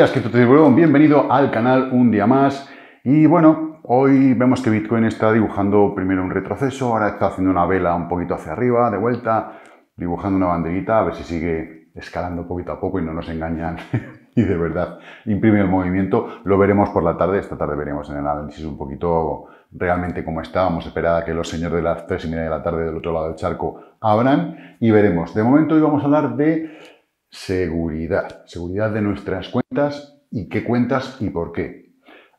días, criptotiburón. Bienvenido al canal un día más. Y bueno, hoy vemos que Bitcoin está dibujando primero un retroceso, ahora está haciendo una vela un poquito hacia arriba, de vuelta, dibujando una banderita, a ver si sigue escalando poquito a poco y no nos engañan. y de verdad, imprime el movimiento. Lo veremos por la tarde. Esta tarde veremos en el análisis un poquito realmente cómo está. Vamos a esperar a que los señores de las 3 y media de la tarde del otro lado del charco abran y veremos. De momento hoy vamos a hablar de seguridad. Seguridad de nuestras cuentas y qué cuentas y por qué.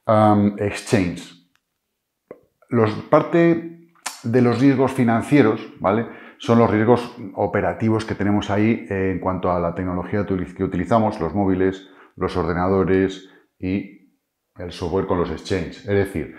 Um, exchange. Los, parte de los riesgos financieros, ¿vale? Son los riesgos operativos que tenemos ahí en cuanto a la tecnología que utilizamos, los móviles, los ordenadores y el software con los exchange Es decir,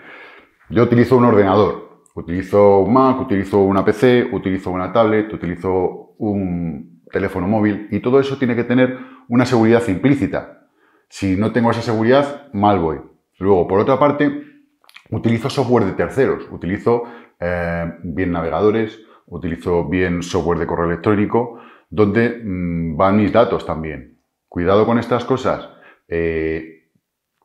yo utilizo un ordenador, utilizo un Mac, utilizo una PC, utilizo una tablet, utilizo un teléfono móvil, y todo eso tiene que tener una seguridad implícita. Si no tengo esa seguridad, mal voy. Luego, por otra parte, utilizo software de terceros, utilizo eh, bien navegadores, utilizo bien software de correo electrónico, donde mm, van mis datos también. Cuidado con estas cosas, eh,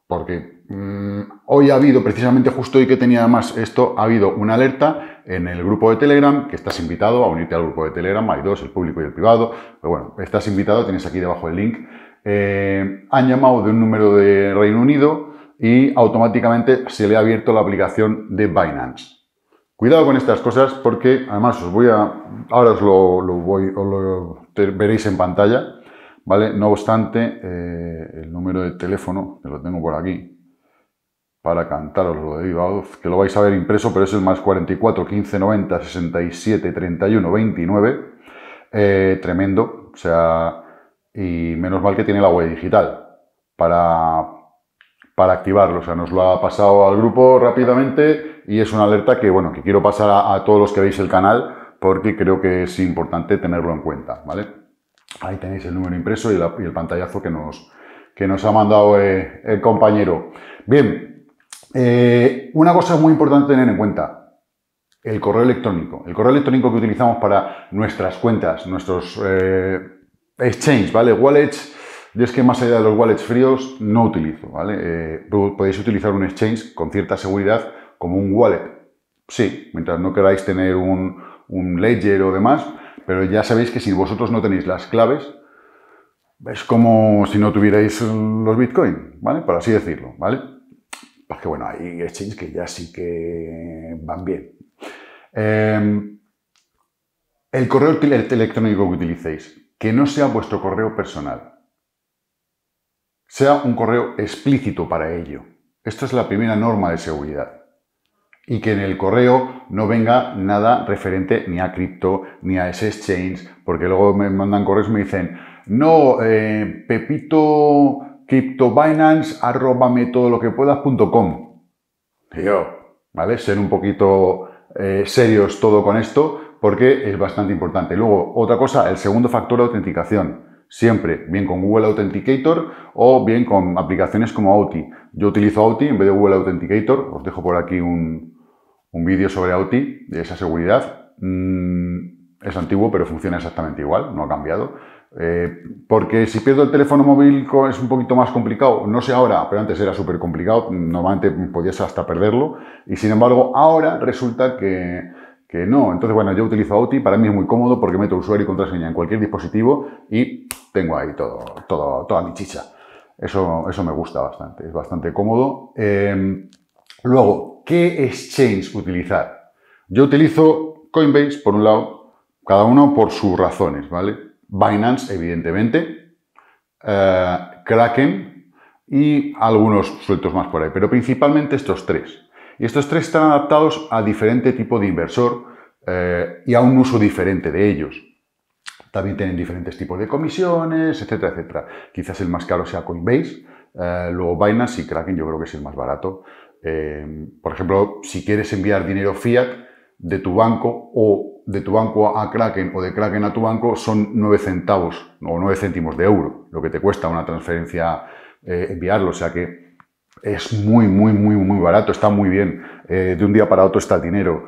porque mm, hoy ha habido, precisamente justo hoy que tenía más esto, ha habido una alerta en el grupo de Telegram, que estás invitado a unirte al grupo de Telegram, hay dos, el público y el privado, pero bueno, estás invitado, tienes aquí debajo el link. Eh, han llamado de un número de Reino Unido y automáticamente se le ha abierto la aplicación de Binance. Cuidado con estas cosas porque además os voy a, ahora os lo, voy, lo veréis en pantalla, ¿vale? No obstante, eh, el número de teléfono, que lo tengo por aquí, para cantaros lo de viva que lo vais a ver impreso, pero es el más 44, 15, 90, 67, 31, 29. tremendo, o sea, y menos mal que tiene la web digital para, para activarlo, o sea, nos lo ha pasado al grupo rápidamente y es una alerta que, bueno, que quiero pasar a, todos los que veis el canal porque creo que es importante tenerlo en cuenta, ¿vale? Ahí tenéis el número impreso y, el pantallazo que nos, que nos ha mandado eh, el compañero. Bien, eh, una cosa muy importante tener en cuenta, el correo electrónico. El correo electrónico que utilizamos para nuestras cuentas, nuestros eh, exchange, ¿vale? Wallets, yo es que más allá de los wallets fríos no utilizo, ¿vale? Eh, podéis utilizar un exchange con cierta seguridad como un wallet. Sí, mientras no queráis tener un, un ledger o demás, pero ya sabéis que si vosotros no tenéis las claves, es como si no tuvierais los bitcoins, ¿vale? Por así decirlo, ¿vale? Pues que bueno, hay exchanges que ya sí que van bien. Em, el correo electrónico que utilicéis, que no sea vuestro correo personal, sea un correo explícito para ello. Esta es la primera norma de seguridad. Y que en el correo no venga nada referente ni a cripto, ni a ese exchange, porque luego me mandan correos y me dicen, no, eh, Pepito CryptoBinance, todo lo que puedas.com. Yo, ¿vale? Ser un poquito eh, serios todo con esto porque es bastante importante. Luego, otra cosa, el segundo factor de autenticación. Siempre, bien con Google Authenticator o bien con aplicaciones como Auti. Yo utilizo Auti en vez de Google Authenticator. Os dejo por aquí un, vídeo sobre Auti, de esa seguridad. Mm, es antiguo, pero funciona exactamente igual, no ha cambiado. Eh, porque si pierdo el teléfono móvil es un poquito más complicado. No sé ahora, pero antes era súper complicado. Normalmente podías hasta perderlo. Y sin embargo, ahora resulta que, no. Entonces, bueno, yo utilizo Auti. Para mí es muy cómodo porque meto usuario y contraseña en cualquier dispositivo y tengo ahí todo, toda mi chicha. Eso, eso me gusta bastante. Es bastante cómodo. Em, luego, ¿qué exchange utilizar? Yo utilizo Coinbase, por un lado, cada uno por sus razones, ¿vale? Binance, evidentemente, eh, Kraken y algunos sueltos más por ahí, pero principalmente estos tres. Y estos tres están adaptados a diferente tipo de inversor eh, y a un uso diferente de ellos. También tienen diferentes tipos de comisiones, etcétera, etcétera. Quizás el más caro sea Coinbase, eh, luego Binance y Kraken yo creo que es el más barato. por ejemplo, si quieres enviar dinero fiat de tu banco o de tu banco a Kraken o de Kraken a tu banco son 9 centavos o 9 céntimos de euro, lo que te cuesta una transferencia eh, enviarlo. O sea que es muy, muy, muy, muy barato, está muy bien. Eh, de un día para otro está el dinero.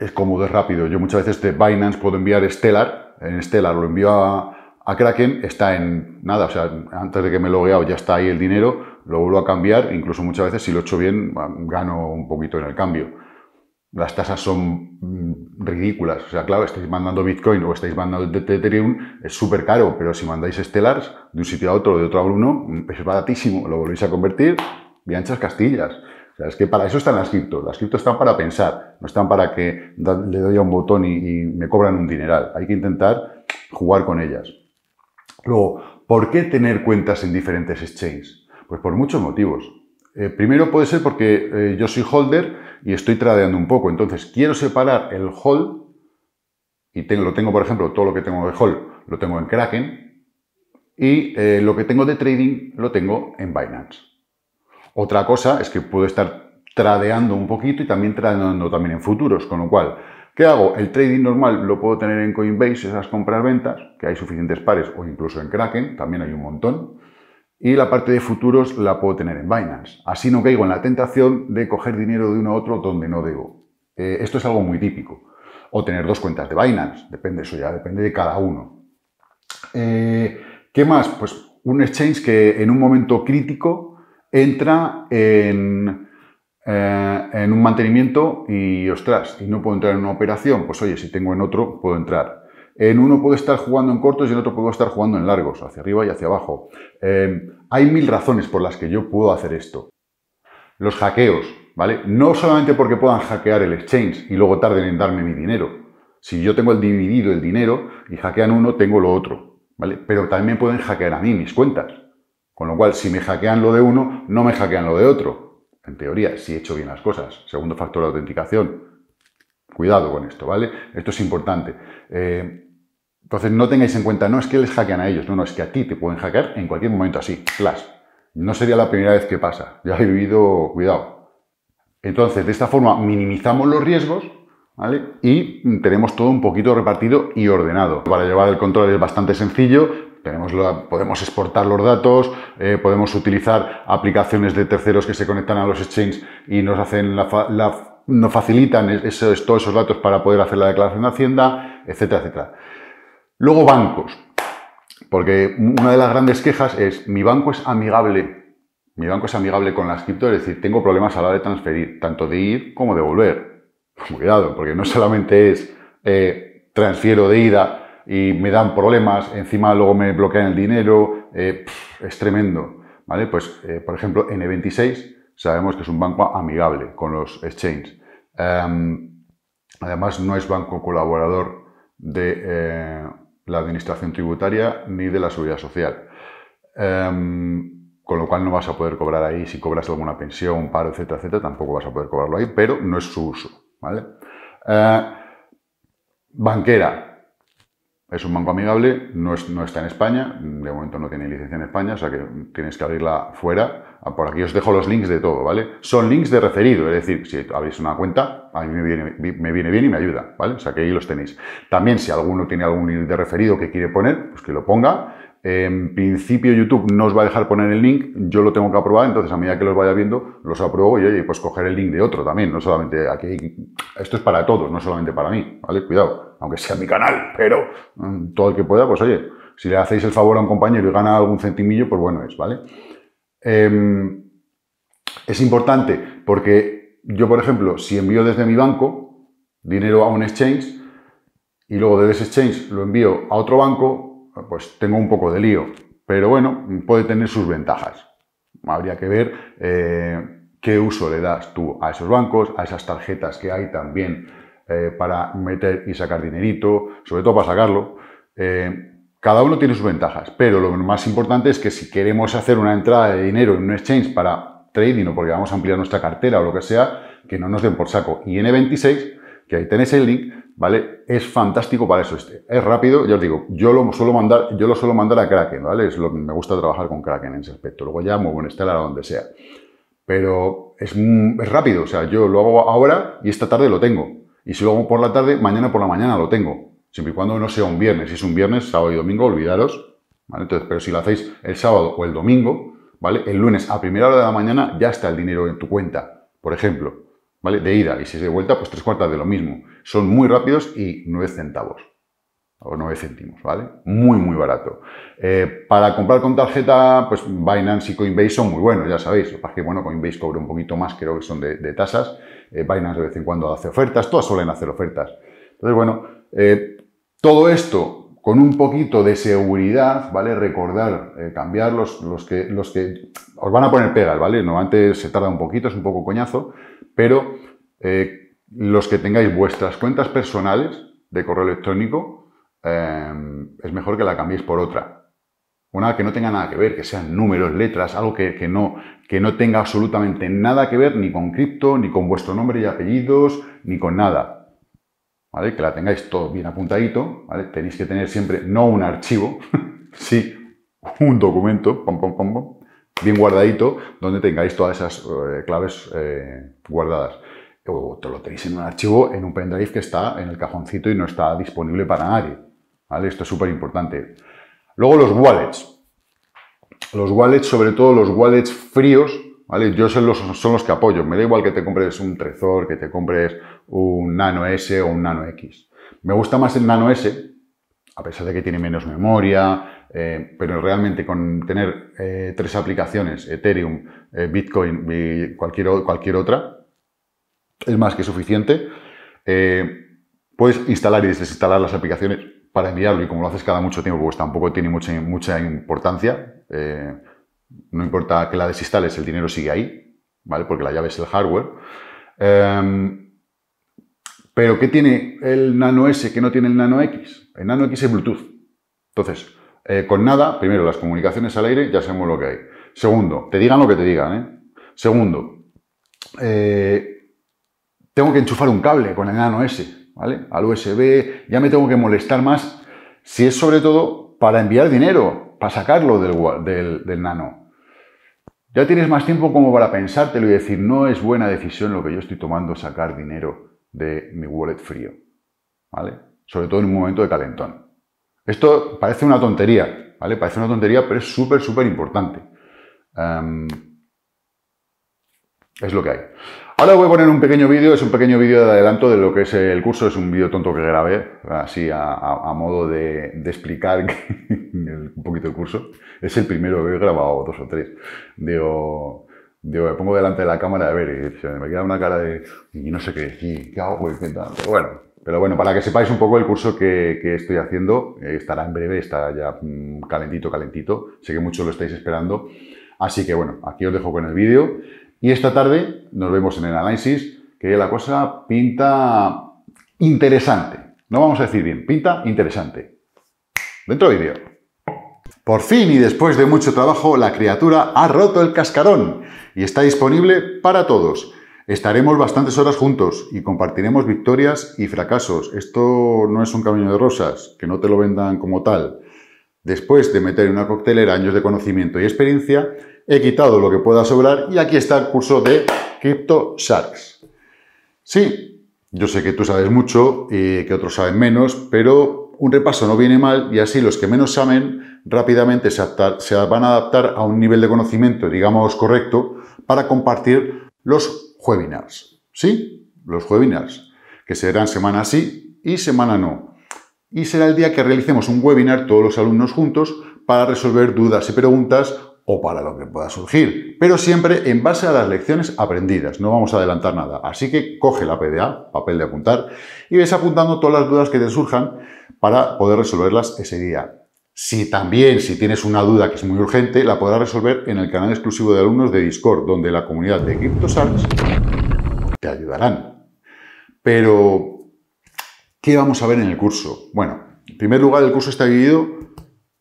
Es cómodo, es rápido. Yo muchas veces de Binance puedo enviar Stellar, en Stellar lo envío a, Kraken, está en nada, o sea, antes de que me lo ya está ahí el dinero, lo vuelvo a cambiar, incluso muchas veces si lo echo bien gano un poquito en el cambio las tasas son mm, ridículas. O sea, claro, estáis mandando Bitcoin o estáis mandando Ethereum, es súper caro, pero si mandáis Stellars de un sitio a otro, de otro a uno, mm, es baratísimo. Lo volvéis a convertir y anchas castillas. O sea, es que para eso están las criptos. Las criptos están para pensar, no están para que le doy a un botón y, me cobran un dineral. Hay que intentar jugar con ellas. Luego, ¿por qué tener cuentas en diferentes exchanges? Pues por muchos motivos. Eh, primero puede ser porque eh, yo soy holder y estoy tradeando un poco. Entonces, quiero separar el hold, y lo tengo, por ejemplo, todo lo que tengo de hold lo tengo en Kraken, y eh, lo que tengo de trading lo tengo en Binance. Otra cosa es que puedo estar tradeando un poquito y también tradeando también en futuros, con lo cual, ¿qué hago? El trading normal lo puedo tener en Coinbase, esas compras-ventas, que hay suficientes pares, o incluso en Kraken, también hay un montón, y la parte de futuros la puedo tener en Binance. Así no caigo en la tentación de coger dinero de uno a otro donde no debo. Eh, esto es algo muy típico. O tener dos cuentas de Binance, depende, eso ya depende de cada uno. Eh, ¿Qué más? Pues un exchange que en un momento crítico entra en, eh, en un mantenimiento y, ostras, y no puedo entrar en una operación. Pues oye, si tengo en otro, puedo entrar. En uno puedo estar jugando en cortos y en otro puedo estar jugando en largos, hacia arriba y hacia abajo. Eh, hay mil razones por las que yo puedo hacer esto. Los hackeos, ¿vale? No solamente porque puedan hackear el exchange y luego tarden en darme mi dinero. Si yo tengo el dividido el dinero y hackean uno, tengo lo otro, ¿vale? Pero también pueden hackear a mí mis cuentas. Con lo cual, si me hackean lo de uno, no me hackean lo de otro. En teoría, si he hecho bien las cosas. Segundo factor de autenticación, Cuidado con esto, ¿vale? Esto es importante. Eh, entonces no tengáis en cuenta, no es que les hackean a ellos, no, no, es que a ti te pueden hackear en cualquier momento así, flash. No sería la primera vez que pasa, ya he vivido, cuidado. Entonces, de esta forma minimizamos los riesgos, ¿vale? Y tenemos todo un poquito repartido y ordenado. Para llevar el control es bastante sencillo, tenemos la, podemos exportar los datos, eh, podemos utilizar aplicaciones de terceros que se conectan a los exchanges y nos hacen la, la no facilitan todos esos datos para poder hacer la declaración de Hacienda, etcétera, etcétera. Luego bancos, porque una de las grandes quejas es mi banco es amigable, mi banco es amigable con las cripto, es decir, tengo problemas a la hora de transferir, tanto de ir como de volver. Cuidado, porque no solamente es eh, transfiero de ida y me dan problemas, encima luego me bloquean el dinero, eh, es tremendo. ¿Vale? Pues, eh, por ejemplo, N26 sabemos que es un banco amigable con los exchanges. Em, además, no es banco colaborador de eh, la Administración Tributaria ni de la Seguridad Social. Em, con lo cual no vas a poder cobrar ahí, si cobras alguna pensión, paro, etcétera, etcétera, tampoco vas a poder cobrarlo ahí, pero no es su uso. ¿vale? Eh, banquera. Es un banco amigable, no está en España, de momento no tiene licencia en España, o sea que tienes que abrirla fuera. Ah, por aquí os dejo los links de todo, ¿vale? Son links de referido, es decir, si abrís una cuenta, a mí me viene, me viene bien y me ayuda, ¿vale? O sea, que ahí los tenéis. También, si alguno tiene algún link de referido que quiere poner, pues que lo ponga. En principio YouTube no os va a dejar poner el link, yo lo tengo que aprobar, entonces a medida que los vaya viendo, los apruebo y oye, pues coger el link de otro también, no solamente aquí, esto es para todos, no solamente para mí, ¿vale? Cuidado, aunque sea mi canal, pero mm, todo el que pueda, pues oye, si le hacéis el favor a un compañero y gana algún centimillo, pues bueno es, ¿vale? Em, es importante porque yo, por ejemplo, si envío desde mi banco dinero a un exchange y luego desde ese exchange lo envío a otro banco, pues tengo un poco de lío. Pero bueno, puede tener sus ventajas. Habría que ver eh, qué uso le das tú a esos bancos, a esas tarjetas que hay también eh, para meter y sacar dinerito, sobre todo para sacarlo. Eh, cada uno tiene sus ventajas, pero lo más importante es que si queremos hacer una entrada de dinero en un exchange para trading o porque vamos a ampliar nuestra cartera o lo que sea, que no nos den por saco. Y N26, que ahí tenéis el link, ¿vale? Es fantástico para eso. Este. Es rápido, ya os digo, yo lo suelo mandar, yo lo suelo a Kraken, ¿vale? Es lo, me gusta trabajar con Kraken en ese aspecto. Luego ya muevo en Stellar a donde sea. Pero es, es rápido, o sea, yo lo hago ahora y esta tarde lo tengo. Y si lo hago por la tarde, mañana por la mañana lo tengo. Siempre y cuando no sea un viernes. Si es un viernes, sábado y domingo, olvidaros. ¿vale? Entonces, pero si lo hacéis el sábado o el domingo, ¿vale? El lunes a primera hora de la mañana ya está el dinero en tu cuenta, por ejemplo. ¿Vale? De ida. Y si es de vuelta, pues tres cuartas de lo mismo. Son muy rápidos y nueve centavos. O nueve céntimos, ¿vale? Muy, muy barato. Eh, para comprar con tarjeta, pues Binance y Coinbase son muy buenos, ya sabéis. Para que, bueno, Coinbase cobra un poquito más, creo que son de, tasas. Eh, Binance de vez en cuando hace ofertas, todas suelen hacer ofertas. Entonces, bueno, eh, todo esto con un poquito de seguridad, ¿vale? Recordar, eh, cambiar los, los, que, los que os van a poner pegas, ¿vale? antes se tarda un poquito, es un poco coñazo, pero eh, los que tengáis vuestras cuentas personales de correo electrónico, eh, es mejor que la cambiéis por otra. Una que no tenga nada que ver, que sean números, letras, algo que, que no, que no tenga absolutamente nada que ver ni con cripto, ni con vuestro nombre y apellidos, ni con nada. Que la tengáis todo bien apuntadito, Tenéis que tener siempre no un archivo, sí, un documento, bien guardadito, donde tengáis todas esas eh, claves eh, guardadas. O lo tenéis en un archivo, en un pendrive que está en el cajoncito y no está disponible para nadie. Esto es súper importante. Luego los wallets. Los wallets, sobre todo los wallets fríos, yo son los, que apoyo. Me da igual que te compres un Trezor, que te compres un Nano S o un Nano X. Me gusta más el Nano S, a pesar de que tiene menos memoria, eh, pero realmente con tener eh, tres aplicaciones, Ethereum, eh, Bitcoin y cualquier, cualquier otra, es más que suficiente. puedes instalar y desinstalar las aplicaciones para enviarlo y como lo haces cada mucho tiempo, pues tampoco tiene mucha, mucha importancia. No importa que la desinstales, el dinero sigue ahí, ¿vale? Porque la llave es el hardware. Em, pero ¿qué tiene el Nano S que no tiene el Nano X? El Nano X es Bluetooth. Entonces, eh, con nada, primero, las comunicaciones al aire, ya sabemos lo que hay. Segundo, te digan lo que te digan, ¿eh? Segundo, eh, tengo que enchufar un cable con el Nano S, ¿vale? Al USB, ya me tengo que molestar más si es sobre todo para enviar dinero, para sacarlo del, del, del nano. Ya tienes más tiempo como para pensártelo y decir, no es buena decisión lo que yo estoy tomando sacar dinero de mi wallet frío. ¿Vale? Sobre todo en un momento de calentón. Esto parece una tontería, ¿vale? Parece una tontería, pero es súper, súper importante. Em, es lo que hay. Ahora voy a poner un pequeño vídeo, es un pequeño vídeo de adelanto de lo que es el curso, es un vídeo tonto que grabé, así a, modo de, explicar un poquito el curso. Es el primero que he grabado, dos o tres. Digo, me pongo delante de la cámara a ver, y me queda una cara de, y no sé qué decir, ¿qué hago? Pero bueno, pero bueno, para que sepáis un poco el curso que, estoy haciendo, eh, estará en breve, está ya mm, calentito, calentito, sé que muchos lo estáis esperando. Así que bueno, aquí os dejo con el vídeo. Y esta tarde nos vemos en el análisis, que la cosa pinta interesante. No vamos a decir bien, pinta interesante. Dentro vídeo. Por fin y después de mucho trabajo, la criatura ha roto el cascarón y está disponible para todos. Estaremos bastantes horas juntos y compartiremos victorias y fracasos. Esto no es un camino de rosas, que no te lo vendan como tal. Después de meter en una coctelera años de conocimiento y experiencia, he quitado lo que pueda sobrar y aquí está el curso de Crypto Sharks. Sí, yo sé que tú sabes mucho y que otros saben menos, pero un repaso no viene mal y así los que menos saben rápidamente se, se van a adaptar a un nivel de conocimiento, digamos, correcto para compartir los webinars. ¿Sí? Los webinars, que serán semana sí y semana no y será el día que realicemos un webinar todos los alumnos juntos para resolver dudas y preguntas o para lo que pueda surgir, pero siempre en base a las lecciones aprendidas, no vamos a adelantar nada. Así que coge la PDA, papel de apuntar, y ves apuntando todas las dudas que te surjan para poder resolverlas ese día. Si también, si tienes una duda que es muy urgente, la podrás resolver en el canal exclusivo de alumnos de Discord, donde la comunidad de CryptoSarts te ayudarán. Pero ¿Qué vamos a ver en el curso? Bueno, en primer lugar, el curso está dividido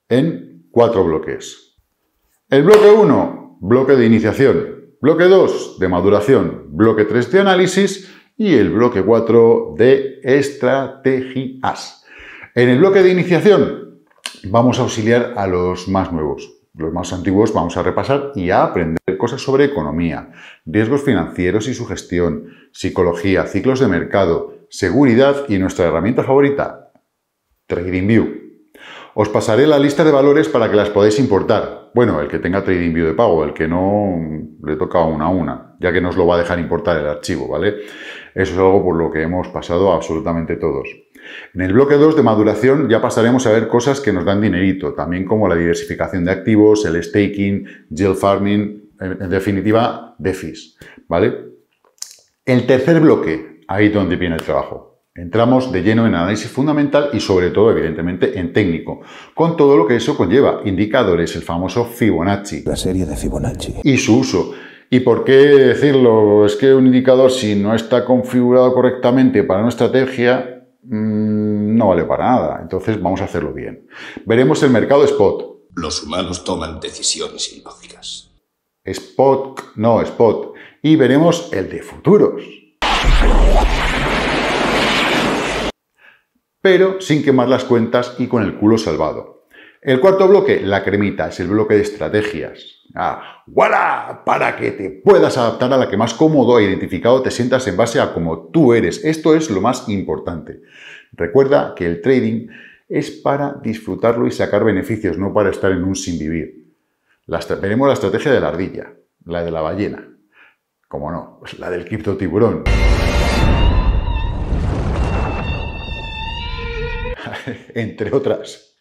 en cuatro bloques. El bloque 1, bloque de iniciación. Bloque 2, de maduración. Bloque 3, de análisis. Y el bloque 4, de estrategias. En el bloque de iniciación, vamos a auxiliar a los más nuevos. Los más antiguos vamos a repasar y a aprender cosas sobre economía, riesgos financieros y su gestión, psicología, ciclos de mercado, seguridad y nuestra herramienta favorita, TradingView. Os pasaré la lista de valores para que las podáis importar. Bueno, el que tenga TradingView de pago, el que no, le toca una a una, ya que nos lo va a dejar importar el archivo, ¿vale? Eso es algo por lo que hemos pasado absolutamente todos. En el bloque 2 de maduración ya pasaremos a ver cosas que nos dan dinerito, también como la diversificación de activos, el staking, yield farming, en definitiva, DeFis, ¿vale? El tercer bloque, ahí es donde viene el trabajo. Entramos de lleno en análisis fundamental y sobre todo, evidentemente, en técnico, con todo lo que eso conlleva, indicadores, el famoso Fibonacci. La serie de Fibonacci. Y su uso. ¿Y por qué decirlo? Es que un indicador, si no está configurado correctamente para una estrategia, mm, no vale para nada. Entonces vamos a hacerlo bien. Veremos el mercado spot. Los humanos toman decisiones ilógicas. Spot, no, spot. Y veremos el de futuros pero sin quemar las cuentas y con el culo salvado. El cuarto bloque, la cremita, es el bloque de estrategias. Ah, ¡Wala! Para que te puedas adaptar a la que más cómodo e identificado te sientas en base a cómo tú eres. Esto es lo más importante. Recuerda que el trading es para disfrutarlo y sacar beneficios, no para estar en un sin vivir. tenemos la estrategia de la ardilla, la de la ballena, como no, pues la del cripto tiburón. Entre otras.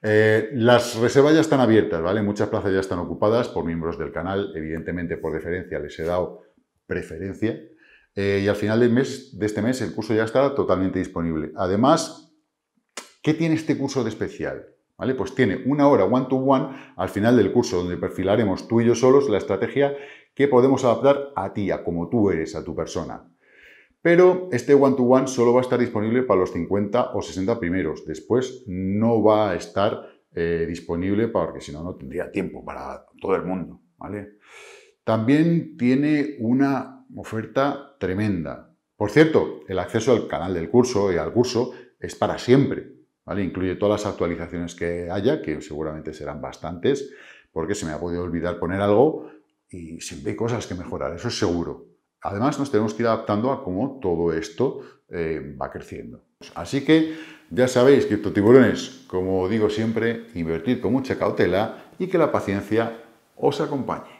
Eh, las reservas ya están abiertas, ¿vale? Muchas plazas ya están ocupadas por miembros del canal. Evidentemente, por deferencia, les he dado preferencia. Eh, y al final del mes, de este mes el curso ya está totalmente disponible. Además, ¿qué tiene este curso de especial? ¿Vale? Pues tiene una hora one to one, al final del curso, donde perfilaremos tú y yo solos la estrategia que podemos adaptar a ti, a como tú eres, a tu persona. Pero este one-to-one solo va a estar disponible para los 50 o 60 primeros. Después no va a estar eh, disponible porque si no, no tendría tiempo para todo el mundo. ¿vale? También tiene una oferta tremenda. Por cierto, el acceso al canal del curso y al curso es para siempre. Incluye todas las actualizaciones que haya, que seguramente serán bastantes, porque se me ha podido olvidar poner algo, y siempre hay cosas que mejorar, eso es seguro. Además, nos tenemos que ir adaptando a cómo todo esto eh, va creciendo. Así que ya sabéis, tiburones, como digo siempre, invertir con mucha cautela y que la paciencia os acompañe.